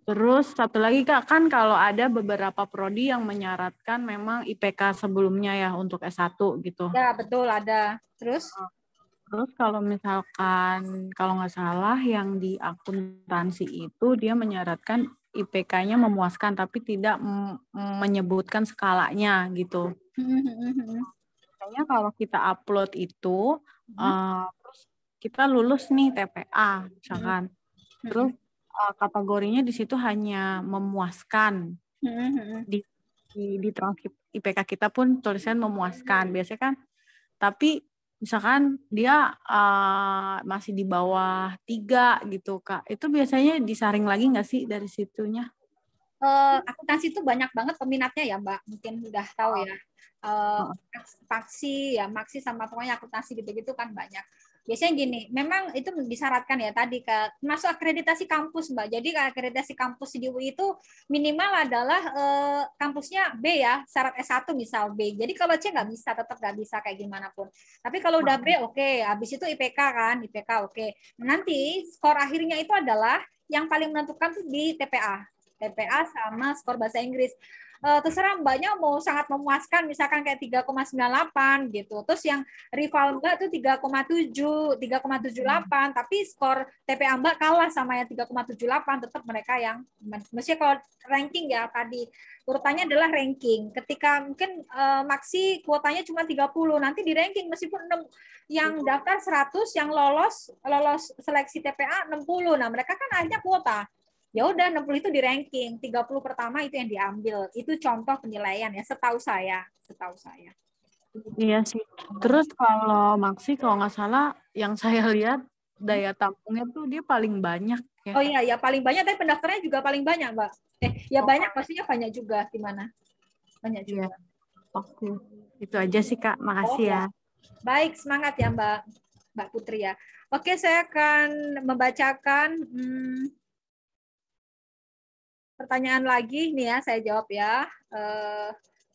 Terus satu lagi Kak, kan kalau ada beberapa prodi yang menyaratkan memang IPK sebelumnya ya untuk S1 gitu. Ya, betul ada. Terus Terus kalau misalkan kalau nggak salah yang di akuntansi itu dia menyaratkan IPK-nya memuaskan tapi tidak menyebutkan skalanya gitu. Kayaknya kalau kita upload itu uh, terus kita lulus nih TPA misalkan. Hmm. Hmm. Terus uh, kategorinya di situ hanya memuaskan. Di di, di IPK kita pun tulisan memuaskan. Biasanya kan tapi misalkan dia uh, masih di bawah tiga gitu kak itu biasanya disaring lagi nggak sih dari situnya uh, eh, akuntansi itu banyak banget peminatnya ya mbak mungkin udah tahu ya uh, ya maksi sama pokoknya akuntansi gitu-gitu kan banyak biasanya gini, memang itu disyaratkan ya tadi ke masuk akreditasi kampus Mbak. Jadi akreditasi kampus di UI itu minimal adalah eh, kampusnya B ya, syarat S1 misal B. Jadi kalau C nggak bisa, tetap nggak bisa kayak gimana pun. Tapi kalau udah B oke, okay. habis itu IPK kan, IPK oke. Okay. Nanti skor akhirnya itu adalah yang paling menentukan tuh di TPA. TPA sama skor bahasa Inggris uh, terserah mbaknya mau sangat memuaskan misalkan kayak 3,98 gitu. Terus yang rival mbak tuh 3,7, 3,78 tapi skor TPA mbak kalah sama yang 3,78 tetap mereka yang mesti kalau ranking ya tadi urutannya adalah ranking. Ketika mungkin uh, eh, maksi kuotanya cuma 30, nanti di ranking meskipun 6 yang daftar 100 yang lolos lolos seleksi TPA 60. Nah, mereka kan akhirnya kuota ya udah 60 itu di ranking 30 pertama itu yang diambil itu contoh penilaian ya setahu saya setahu saya iya sih terus kalau Maxi kalau nggak salah yang saya lihat daya tampungnya tuh dia paling banyak ya oh iya ya paling banyak tapi pendaftarnya juga paling banyak mbak eh ya oh. banyak pastinya banyak juga gimana banyak iya. juga iya. Oke, itu aja sih Kak. Makasih oh, ya. Iya. Baik, semangat ya Mbak Mbak Putri ya. Oke, saya akan membacakan hmm, pertanyaan lagi nih ya saya jawab ya. Eh,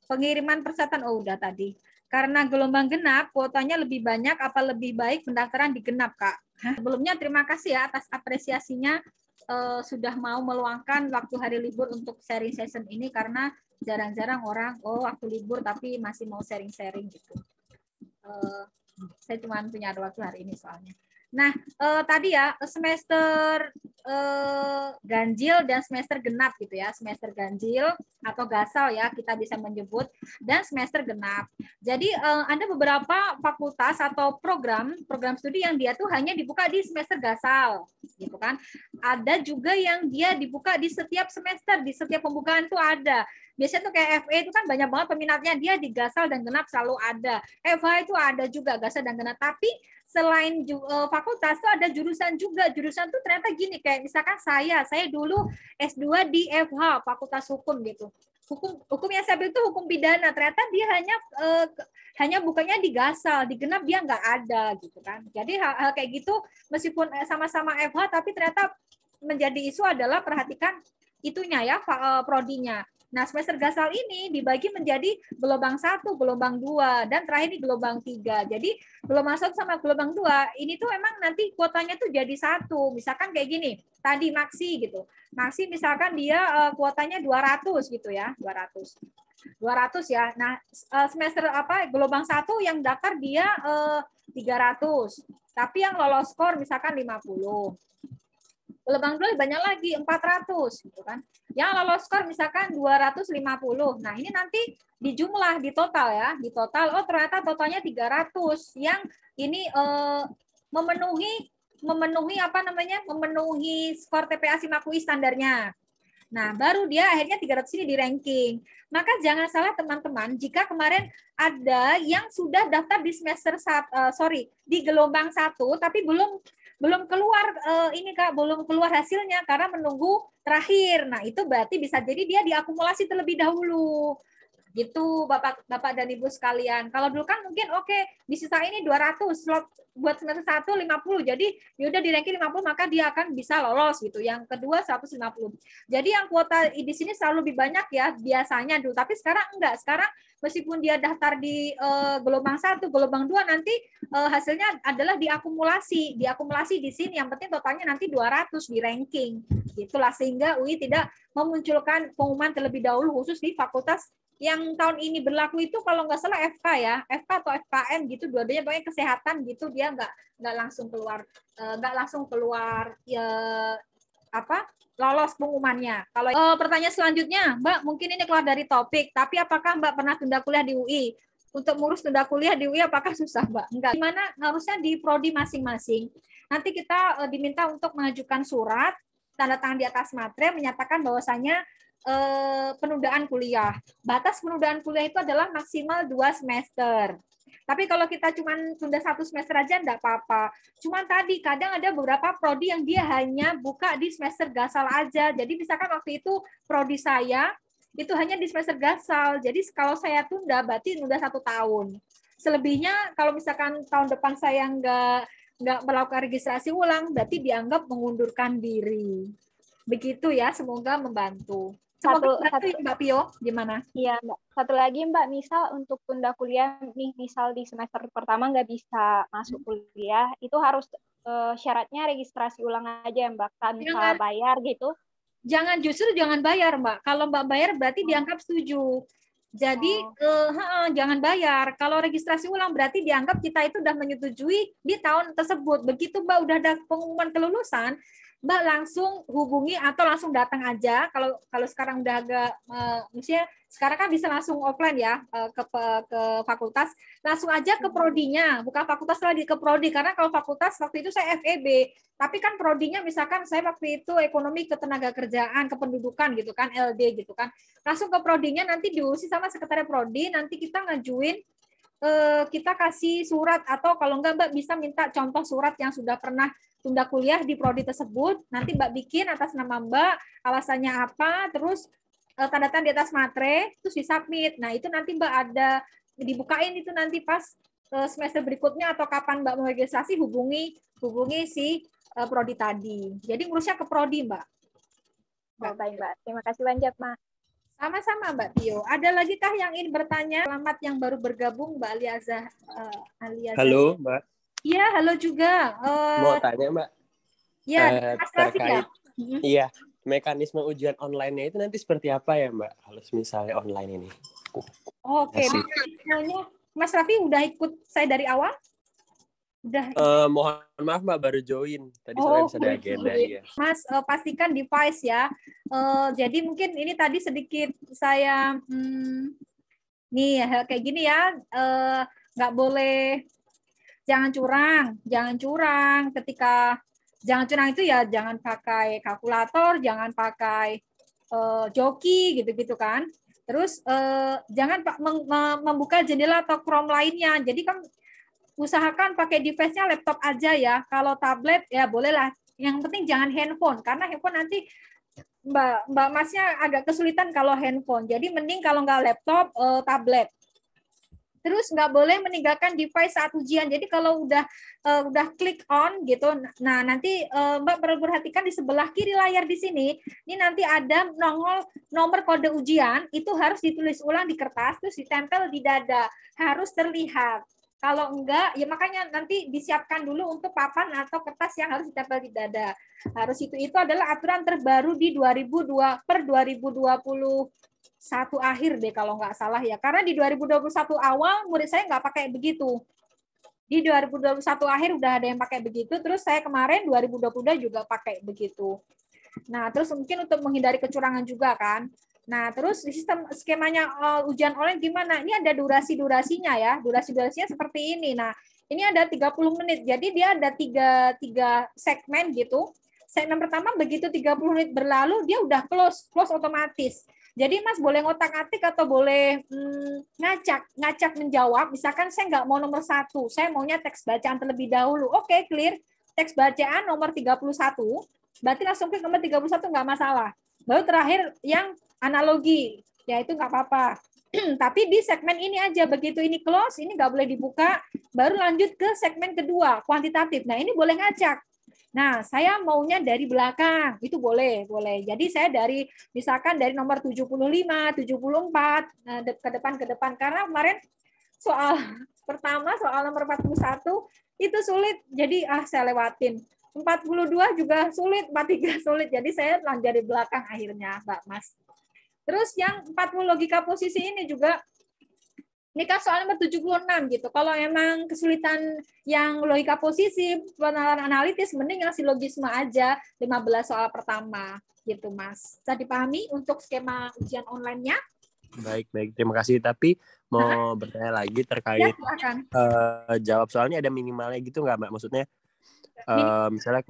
pengiriman persatuan oh udah tadi. Karena gelombang genap kuotanya lebih banyak apa lebih baik pendaftaran digenap Kak? Sebelumnya terima kasih ya atas apresiasinya eh, sudah mau meluangkan waktu hari libur untuk sharing session ini karena jarang-jarang orang oh waktu libur tapi masih mau sharing-sharing gitu. Eh, saya cuma punya waktu hari ini soalnya. Nah, eh, tadi ya semester eh, ganjil dan semester genap gitu ya. Semester ganjil atau gasal ya kita bisa menyebut dan semester genap. Jadi eh, ada beberapa fakultas atau program program studi yang dia tuh hanya dibuka di semester gasal gitu kan. Ada juga yang dia dibuka di setiap semester, di setiap pembukaan tuh ada. Biasanya tuh kayak FE itu kan banyak banget peminatnya, dia di gasal dan genap selalu ada. FA itu ada juga gasal dan genap, tapi selain eh, fakultas tuh ada jurusan juga. Jurusan tuh ternyata gini kayak misalkan saya, saya dulu S2 di FH, Fakultas Hukum gitu. Hukum hukum yang saya ambil itu hukum pidana. Ternyata dia hanya uh, hanya bukannya digasal, digenap dia nggak ada gitu kan. Jadi hal, hal kayak gitu meskipun eh, sama-sama FH tapi ternyata menjadi isu adalah perhatikan itunya ya prodinya. Nah, semester gasal ini dibagi menjadi gelombang satu, gelombang dua, dan terakhir ini gelombang tiga. Jadi gelombang satu sama gelombang dua ini tuh emang nanti kuotanya tuh jadi satu. Misalkan kayak gini, tadi maksi gitu. Maksi misalkan dia eh, kuotanya 200 gitu ya, 200. 200 ya. Nah, eh, semester apa gelombang satu yang daftar dia uh, eh, 300. Tapi yang lolos skor misalkan 50. Gelombang dua banyak lagi 400 gitu kan. Yang lolos skor misalkan 250. Nah, ini nanti dijumlah di total ya, di total oh ternyata totalnya 300 yang ini eh, memenuhi memenuhi apa namanya? memenuhi skor TPA Simakui standarnya. Nah, baru dia akhirnya 300 ini di ranking. Maka jangan salah teman-teman, jika kemarin ada yang sudah daftar di semester saat uh, eh, sorry, di gelombang satu tapi belum belum keluar uh, ini Kak, belum keluar hasilnya karena menunggu terakhir. Nah, itu berarti bisa jadi dia diakumulasi terlebih dahulu. Gitu Bapak Bapak dan Ibu sekalian. Kalau dulu kan mungkin oke okay, di sisa ini 200 slot buat semester 1 50. Jadi ya udah di ranking 50 maka dia akan bisa lolos gitu. Yang kedua 150. Jadi yang kuota di sini selalu lebih banyak ya biasanya dulu. Tapi sekarang enggak. Sekarang meskipun dia daftar di uh, gelombang satu gelombang dua nanti uh, hasilnya adalah diakumulasi. Diakumulasi di sini yang penting totalnya nanti 200 di ranking. Itulah sehingga UI tidak memunculkan pengumuman terlebih dahulu khusus di fakultas yang tahun ini berlaku itu kalau nggak salah FK ya, FK atau FKM gitu, dua-duanya pokoknya kesehatan gitu dia nggak nggak langsung keluar eh, nggak langsung keluar ya, apa lolos pengumumannya. Kalau eh, pertanyaan selanjutnya, Mbak, mungkin ini keluar dari topik, tapi apakah Mbak pernah tunda kuliah di UI? Untuk ngurus tunda kuliah di UI apakah susah, Mbak? Enggak. Gimana harusnya di prodi masing-masing. Nanti kita eh, diminta untuk mengajukan surat tanda tangan di atas materi menyatakan bahwasanya Eh, penundaan kuliah. Batas penundaan kuliah itu adalah maksimal dua semester. Tapi kalau kita cuma tunda satu semester aja enggak apa-apa. Cuman tadi kadang ada beberapa prodi yang dia hanya buka di semester gasal aja. Jadi misalkan waktu itu prodi saya itu hanya di semester gasal. Jadi kalau saya tunda berarti tunda satu tahun. Selebihnya kalau misalkan tahun depan saya enggak nggak melakukan registrasi ulang berarti dianggap mengundurkan diri. Begitu ya, semoga membantu satu satu Mbak Pio gimana? Iya Mbak. Satu lagi Mbak, misal untuk tunda kuliah nih, misal di semester pertama nggak bisa masuk hmm. kuliah, itu harus uh, syaratnya registrasi ulang aja Mbak, tanpa jangan, bayar gitu. Jangan justru jangan bayar Mbak. Kalau Mbak bayar berarti oh. dianggap setuju. Jadi oh. uh, jangan bayar. Kalau registrasi ulang berarti dianggap kita itu sudah menyetujui di tahun tersebut. Begitu Mbak udah ada pengumuman kelulusan, Mbak langsung hubungi atau langsung datang aja. Kalau kalau sekarang udah agak uh, misalnya sekarang kan bisa langsung offline ya uh, ke ke fakultas, langsung aja ke hmm. prodinya, bukan fakultas lagi ke prodi karena kalau fakultas waktu itu saya FEB, tapi kan prodinya misalkan saya waktu itu ekonomi ketenaga kerjaan, kependudukan gitu kan, LD gitu kan. Langsung ke prodinya nanti diurusi sama sekretaris prodi, nanti kita ngajuin e, kita kasih surat atau kalau enggak Mbak bisa minta contoh surat yang sudah pernah tunda kuliah di prodi tersebut. Nanti Mbak bikin atas nama Mbak alasannya apa, terus eh, tanda tangan di atas matre, terus submit Nah, itu nanti Mbak ada dibukain itu nanti pas eh, semester berikutnya atau kapan Mbak mau registrasi hubungi hubungi si eh, prodi tadi. Jadi ngurusnya ke prodi, Mbak. Oh, baik, Mbak. Terima kasih banyak, Mbak. Sama-sama Mbak Tio. Ada lagi kah yang ingin bertanya? Selamat yang baru bergabung Mbak Aliazah. Uh, Aliazah. Halo Mbak. Iya, halo juga. Uh, Mau tanya Mbak. Iya, uh, terkait. Mm-hmm. Iya, mekanisme ujian online-nya itu nanti seperti apa ya Mbak? Kalau misalnya online ini. oh, Oke, okay, Mas Raffi udah ikut saya dari awal? Udah. Uh, mohon maaf Mbak baru join. Tadi oh, saya sudah agenda ya. Mas uh, pastikan device ya. Uh, jadi mungkin ini tadi sedikit saya hmm, nih kayak gini ya. nggak uh, boleh jangan curang, jangan curang ketika jangan curang itu ya jangan pakai kalkulator, jangan pakai uh, joki gitu-gitu kan. Terus eh, jangan pak membuka jendela atau Chrome lainnya. Jadi kan usahakan pakai device-nya laptop aja ya. Kalau tablet ya bolehlah. Yang penting jangan handphone karena handphone nanti Mbak Mbak Masnya agak kesulitan kalau handphone. Jadi mending kalau nggak laptop eh, tablet. Terus nggak boleh meninggalkan device saat ujian. Jadi kalau udah uh, udah klik on gitu, nah nanti uh, Mbak perlu perhatikan di sebelah kiri layar di sini, ini nanti ada nongol nomor kode ujian itu harus ditulis ulang di kertas terus ditempel di dada, harus terlihat. Kalau enggak, ya makanya nanti disiapkan dulu untuk papan atau kertas yang harus ditempel di dada. Harus itu itu adalah aturan terbaru di 2002 per 2020 satu akhir deh kalau nggak salah ya. Karena di 2021 awal murid saya nggak pakai begitu. Di 2021 akhir udah ada yang pakai begitu, terus saya kemarin 2020 juga pakai begitu. Nah, terus mungkin untuk menghindari kecurangan juga kan. Nah, terus sistem skemanya uh, ujian online gimana? Ini ada durasi-durasinya ya. Durasi-durasinya seperti ini. Nah, ini ada 30 menit. Jadi dia ada tiga, tiga segmen gitu. Segmen pertama begitu 30 menit berlalu, dia udah close, close otomatis. Jadi Mas boleh ngotak-atik atau boleh hmm, ngacak, ngacak menjawab. Misalkan saya nggak mau nomor satu, saya maunya teks bacaan terlebih dahulu. Oke, okay, clear. Teks bacaan nomor 31, berarti langsung ke nomor 31 nggak masalah. Baru terakhir yang analogi, ya itu nggak apa-apa. Tapi di segmen ini aja, begitu ini close, ini nggak boleh dibuka, baru lanjut ke segmen kedua, kuantitatif. Nah, ini boleh ngacak Nah, saya maunya dari belakang, itu boleh, boleh. Jadi saya dari misalkan dari nomor 75, 74 eh, ke depan ke depan karena kemarin soal pertama soal nomor 41 itu sulit. Jadi ah saya lewatin. 42 juga sulit, 43 sulit. Jadi saya dari belakang akhirnya, Mbak Mas. Terus yang 40 logika posisi ini juga ini kan soal nomor 76 gitu. Kalau emang kesulitan yang logika posisi, penalaran analitis, mending yang silogisme aja 15 soal pertama gitu Mas. Bisa dipahami untuk skema ujian online-nya? Baik, baik. Terima kasih. Tapi mau nah, bertanya lagi ya, terkait ya, uh, jawab soalnya ada minimalnya gitu nggak Mbak? Maksudnya uh, misalnya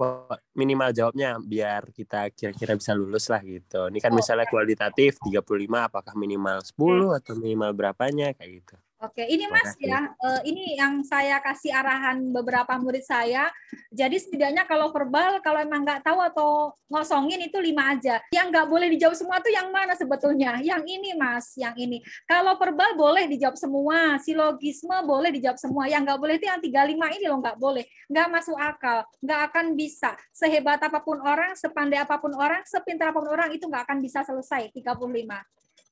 minimal jawabnya biar kita kira-kira bisa lulus lah gitu. Ini kan oh, misalnya iya. kualitatif 35 apakah minimal 10 hmm. atau minimal berapanya kayak gitu. Oke, ini Mas ya, eh, ini yang saya kasih arahan beberapa murid saya. Jadi setidaknya kalau verbal, kalau emang nggak tahu atau ngosongin itu lima aja. Yang nggak boleh dijawab semua tuh yang mana sebetulnya? Yang ini Mas, yang ini. Kalau verbal boleh dijawab semua, silogisme boleh dijawab semua. Yang nggak boleh itu yang tiga lima ini loh nggak boleh. Nggak masuk akal, nggak akan bisa. Sehebat apapun orang, sepandai apapun orang, sepintar apapun orang, itu nggak akan bisa selesai 35.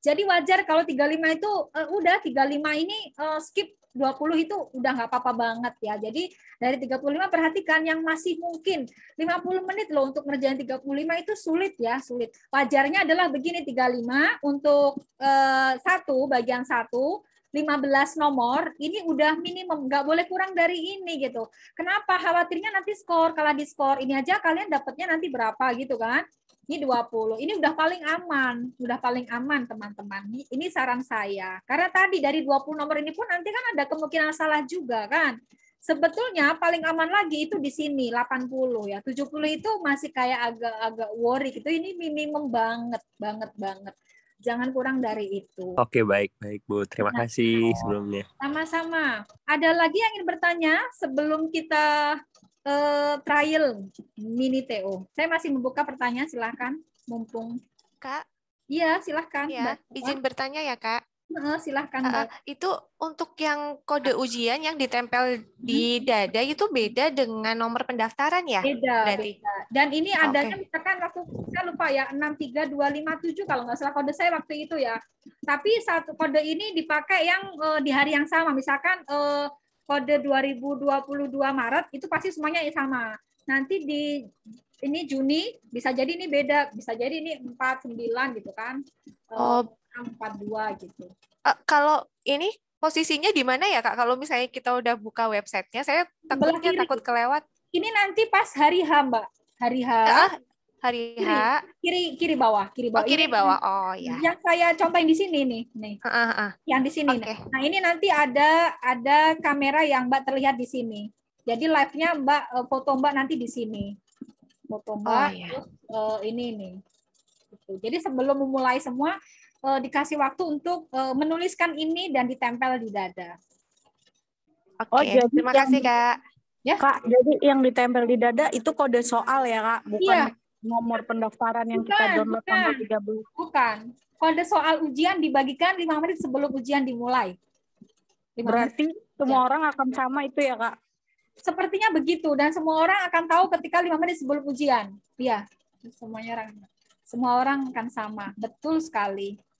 Jadi wajar kalau 35 itu uh, udah 35 ini uh, skip 20 itu udah nggak apa-apa banget ya. Jadi dari 35 perhatikan yang masih mungkin 50 menit loh untuk ngerjain 35 itu sulit ya, sulit. Wajarnya adalah begini 35 untuk eh, satu bagian satu 15 nomor ini udah minimum nggak boleh kurang dari ini gitu. Kenapa khawatirnya nanti skor kalau di skor ini aja kalian dapatnya nanti berapa gitu kan? Ini 20. Ini udah paling aman, udah paling aman teman-teman. Ini saran saya. Karena tadi dari 20 nomor ini pun nanti kan ada kemungkinan salah juga kan. Sebetulnya paling aman lagi itu di sini 80 ya. 70 itu masih kayak agak-agak worry gitu. Ini minimum banget, banget banget jangan kurang dari itu. Oke, baik, baik Bu. Terima nah, kasih sebelumnya. Sama-sama. Ada lagi yang ingin bertanya sebelum kita uh, trial mini TO. Saya masih membuka pertanyaan, silahkan. Mumpung Kak. Iya, silahkan. Ya, Mbak. izin bertanya ya Kak. Uh, silahkan. Uh, itu untuk yang kode ujian yang ditempel di hmm. dada itu beda dengan nomor pendaftaran ya? Beda. Berarti. beda. Dan ini adanya okay. Kan, misalkan waktu saya lupa ya 63257 kalau nggak salah kode saya waktu itu ya. Tapi satu kode ini dipakai yang uh, di hari yang sama misalkan uh, kode 2022 Maret itu pasti semuanya sama. Nanti di ini Juni bisa jadi ini beda, bisa jadi ini 49 gitu kan. Eh, oh, 42 gitu. Uh, kalau ini posisinya di mana ya Kak? Kalau misalnya kita udah buka websitenya, saya takutnya takut kelewat. Ini nanti pas hari H, Mbak. Hari H. Uh, hari kiri, H kiri kiri bawah kiri oh, bawah kan oh, kiri bawah oh ya yang saya contohin di sini nih nih uh, uh, uh. yang di sini okay. nah ini nanti ada ada kamera yang mbak terlihat di sini jadi live nya mbak e, foto mbak nanti di sini foto oh, mbak oh, iya. uh, ini nih gitu. jadi sebelum memulai semua uh, dikasih waktu untuk uh, menuliskan ini dan ditempel di dada oke okay. oh, terima kasih kak Ya. Kak, jadi yang ditempel di dada itu kode soal ya, Kak? Bukan iya, nomor pendaftaran yang bukan, kita download bukan. tanggal 30. Bukan. Kode soal ujian dibagikan 5 menit sebelum ujian dimulai. Berarti menit. semua ya. orang akan sama itu ya, Kak? Sepertinya begitu dan semua orang akan tahu ketika 5 menit sebelum ujian. Iya, semuanya orang semua orang akan sama. Betul sekali.